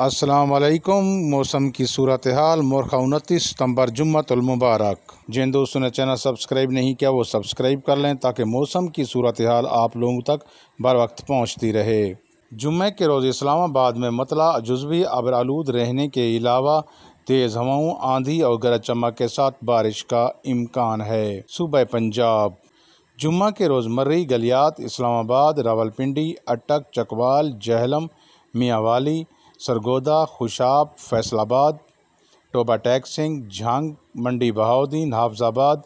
असलकुम मौसम की सूरत हाल मोरखा उनतीस सितम्बर जुम्मतमबारक जिन दोस्तों ने चैनल सब्सक्राइब नहीं किया वो सब्सक्राइब कर लें ताकि मौसम की सूरत हाल आप लोगों तक बर वक्त पहुँचती रहे जुम्मे के रोज़ इस्लामाबाद में मतला जज्वी अबर आलूद रहने के अलावा तेज़ हवाओं आंधी और गरज चमक के साथ बारिश का इम्कान है सूबह पंजाब जुम्मा के रोज़ मर्री गलियात इस्लामाबाद रावलपिंडी अटक चकवाल जहलम मियाँवाली सरगोदा खुशाब फैसलाबाद टोबा टैक सिंह झांग मंडी बहाउद्दीन हाफजाबाद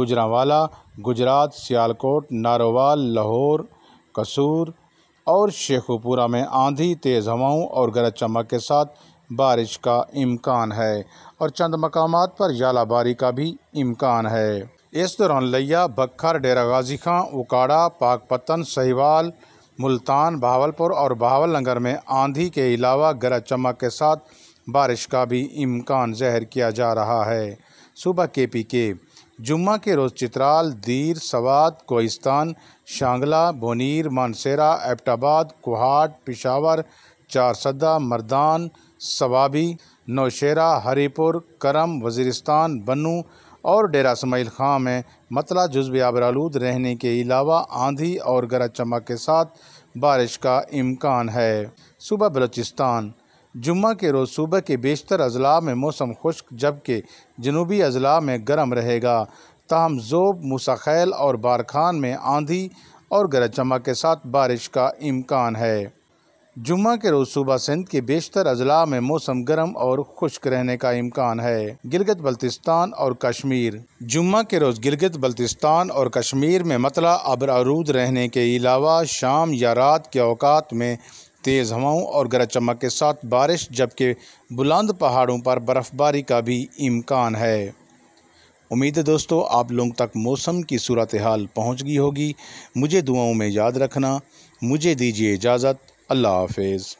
गुजरावाला गुजरात सियालकोट नारोवाल लाहौर कसूर और शेखुपुरा में आंधी तेज़ हवाओं और गरज चमक के साथ बारिश का इम्कान है और चंद मकाम पर झालाबारी का भी इम्कान है इस दौरान लिया बखर डेरा गाजी खां उकाड़ा पाकपतन सहीवाल मुल्तान भावलपुर और नगर में आंधी के अलावा गरज चमक के साथ बारिश का भी इम्कान जहर किया जा रहा है सुबह के पी के जुम्मा के रोज़ चित्राल दीर सवात कोहिस्तान शांगला बोनीर मानसेरा एबटाबाद कुहाट पिशावर चारसदा मर्दान सवाबी नौशेरा हरीपुर करम वजीरस्तान बनू और डेरा समाइल खां में मतला जज्ब आबरालूद रहने के अलावा आंधी और गरज चमक के साथ बारिश का इम्कान है सुबह बलोचिस्तान जुम्मा के रोज़ सुबह के बेशतर अजला में मौसम खुश्क जबकि जनूबी अजला में गर्म रहेगा ताहम जोब मुसाखैल और बारखान में आंधी और गरज चमक के साथ बारिश का इम्कान है जुम्मा के रोज़ सुबह सिंध के बेशतर अजला में मौसम गर्म और खुश्क रहने का इम्कान है गिलगित बल्तिस्तान और कश्मीर जुम्मा के रोज़ गिलगित बल्तिस्तान और कश्मीर में मतला अबर आरूद रहने के अलावा शाम या रात के अवकात में तेज़ हवाओं और गरज चमक के साथ बारिश जबकि बुलंद पहाड़ों पर बर्फ़बारी का भी इम्कान है उम्मीद है दोस्तों आप लोगों तक मौसम की सूरत हाल पहुँच गई होगी मुझे दुआओं में याद रखना मुझे दीजिए इजाज़त Allah Hafiz.